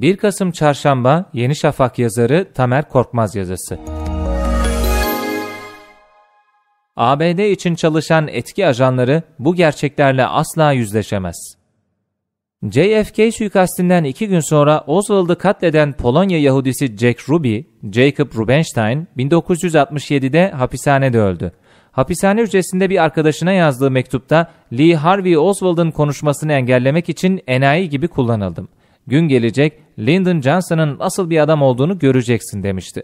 1 Kasım Çarşamba Yeni Şafak yazarı Tamer Korkmaz yazısı. ABD için çalışan etki ajanları bu gerçeklerle asla yüzleşemez. JFK suikastinden iki gün sonra Oswald'ı katleden Polonya Yahudisi Jack Ruby, Jacob Rubenstein, 1967'de hapishanede öldü. Hapishane hücresinde bir arkadaşına yazdığı mektupta Lee Harvey Oswald'ın konuşmasını engellemek için enayi gibi kullanıldım. Gün gelecek Lyndon Johnson'ın nasıl bir adam olduğunu göreceksin demişti.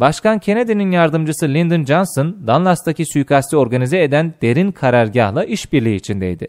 Başkan Kennedy'nin yardımcısı Lyndon Johnson, Dallas'taki suikasti organize eden derin karargahla işbirliği içindeydi.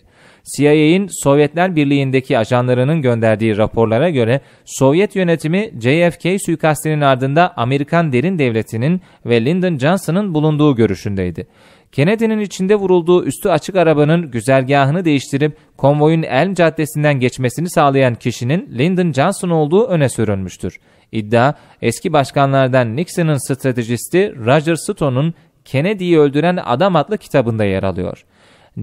CIA'in Sovyetler Birliği'ndeki ajanlarının gönderdiği raporlara göre Sovyet yönetimi JFK suikastinin ardında Amerikan derin devletinin ve Lyndon Johnson'ın bulunduğu görüşündeydi. Kennedy'nin içinde vurulduğu üstü açık arabanın güzergahını değiştirip konvoyun Elm Caddesi'nden geçmesini sağlayan kişinin Lyndon Johnson olduğu öne sürülmüştür. İddia, eski başkanlardan Nixon'ın stratejisti Roger Stone'un Kennedy'yi Öldüren Adam adlı kitabında yer alıyor.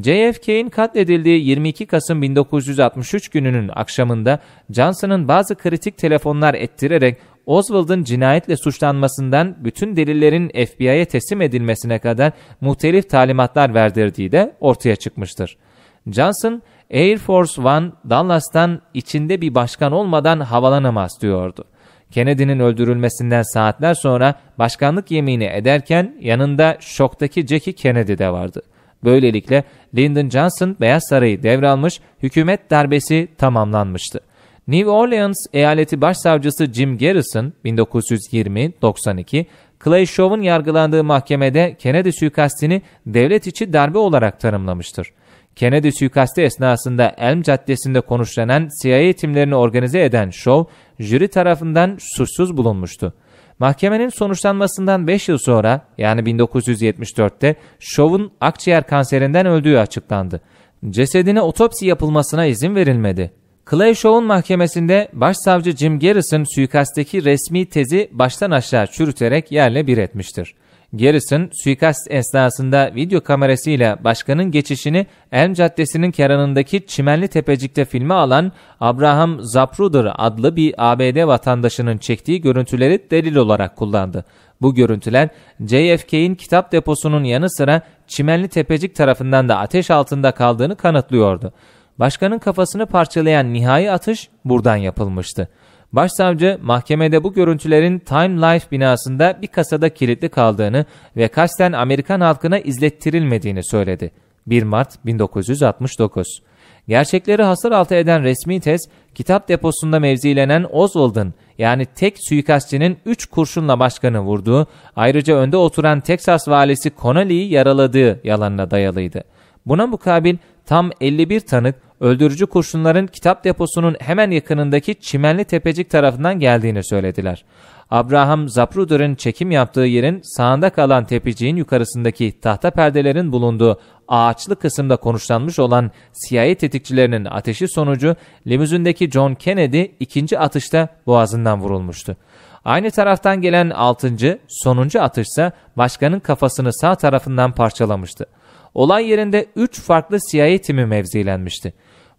JFK'in katledildiği 22 Kasım 1963 gününün akşamında Johnson'ın bazı kritik telefonlar ettirerek Oswald'ın cinayetle suçlanmasından bütün delillerin FBI'ye teslim edilmesine kadar muhtelif talimatlar verdirdiği de ortaya çıkmıştır. Johnson, Air Force One Dallas'tan içinde bir başkan olmadan havalanamaz diyordu. Kennedy'nin öldürülmesinden saatler sonra başkanlık yemini ederken yanında şoktaki Jackie Kennedy de vardı. Böylelikle Lyndon Johnson Beyaz Sarayı devralmış, hükümet darbesi tamamlanmıştı. New Orleans Eyaleti Başsavcısı Jim Garrison 1920-92 Clay Shaw'un yargılandığı mahkemede Kennedy suikastini devlet içi darbe olarak tanımlamıştır. Kennedy suikasti esnasında Elm Caddesi'nde konuşlanan CIA timlerini organize eden Shaw, jüri tarafından suçsuz bulunmuştu. Mahkemenin sonuçlanmasından 5 yıl sonra yani 1974'te Shaw'un akciğer kanserinden öldüğü açıklandı. Cesedine otopsi yapılmasına izin verilmedi. Clay Shaw'un mahkemesinde başsavcı Jim Garrison suikastteki resmi tezi baştan aşağı çürüterek yerle bir etmiştir. Garrison suikast esnasında video kamerasıyla başkanın geçişini Elm Caddesi'nin kenarındaki Çimenli Tepecik'te filme alan Abraham Zapruder adlı bir ABD vatandaşının çektiği görüntüleri delil olarak kullandı. Bu görüntüler JFK'in kitap deposunun yanı sıra Çimenli Tepecik tarafından da ateş altında kaldığını kanıtlıyordu. Başkanın kafasını parçalayan nihai atış buradan yapılmıştı. Başsavcı mahkemede bu görüntülerin Time Life binasında bir kasada kilitli kaldığını ve kasten Amerikan halkına izlettirilmediğini söyledi. 1 Mart 1969 Gerçekleri hasar altı eden resmi tez, kitap deposunda mevzilenen Oswald'ın yani tek suikastçinin 3 kurşunla başkanı vurduğu, ayrıca önde oturan Texas valisi Connolly'yi yaraladığı yalanına dayalıydı. Buna mukabil tam 51 tanık öldürücü kurşunların kitap deposunun hemen yakınındaki Çimenli Tepecik tarafından geldiğini söylediler. Abraham Zapruder'ın çekim yaptığı yerin sağında kalan tepeciğin yukarısındaki tahta perdelerin bulunduğu ağaçlı kısımda konuşlanmış olan CIA tetikçilerinin ateşi sonucu limüzündeki John Kennedy ikinci atışta boğazından vurulmuştu. Aynı taraftan gelen altıncı, sonuncu atışsa başkanın kafasını sağ tarafından parçalamıştı olay yerinde 3 farklı CIA timi mevzilenmişti.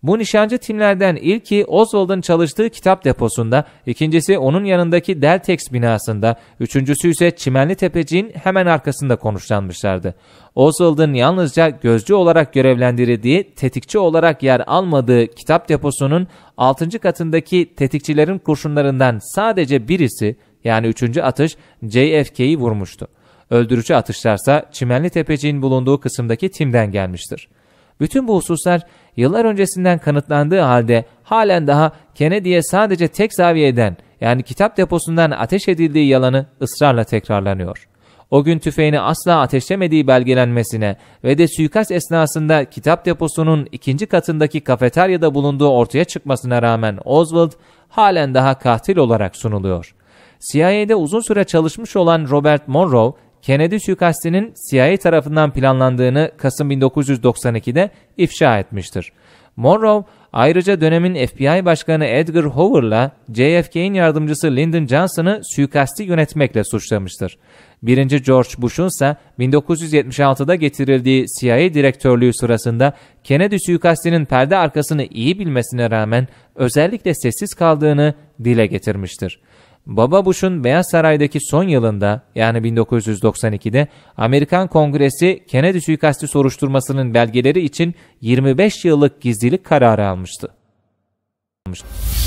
Bu nişancı timlerden ilki Oswald'ın çalıştığı kitap deposunda, ikincisi onun yanındaki Deltex binasında, üçüncüsü ise Çimenli Tepeci'nin hemen arkasında konuşlanmışlardı. Oswald'ın yalnızca gözcü olarak görevlendirildiği, tetikçi olarak yer almadığı kitap deposunun 6. katındaki tetikçilerin kurşunlarından sadece birisi yani 3. atış JFK'yi vurmuştu. Öldürücü atışlarsa Çimenli Tepeciğin bulunduğu kısımdaki timden gelmiştir. Bütün bu hususlar yıllar öncesinden kanıtlandığı halde halen daha Kennedy'ye sadece tek zaviyeden yani kitap deposundan ateş edildiği yalanı ısrarla tekrarlanıyor. O gün tüfeğini asla ateşlemediği belgelenmesine ve de suikast esnasında kitap deposunun ikinci katındaki kafeteryada bulunduğu ortaya çıkmasına rağmen Oswald halen daha katil olarak sunuluyor. CIA'de uzun süre çalışmış olan Robert Monroe, Kennedy suikastinin CIA tarafından planlandığını Kasım 1992'de ifşa etmiştir. Monroe ayrıca dönemin FBI Başkanı Edgar Hoover'la JFK'in yardımcısı Lyndon Johnson'ı suikasti yönetmekle suçlamıştır. Birinci George Bush'un ise 1976'da getirildiği CIA direktörlüğü sırasında Kennedy suikastinin perde arkasını iyi bilmesine rağmen özellikle sessiz kaldığını dile getirmiştir. Baba Bush'un Beyaz Saray'daki son yılında yani 1992'de Amerikan Kongresi Kennedy suikasti soruşturmasının belgeleri için 25 yıllık gizlilik kararı almıştı. almıştı.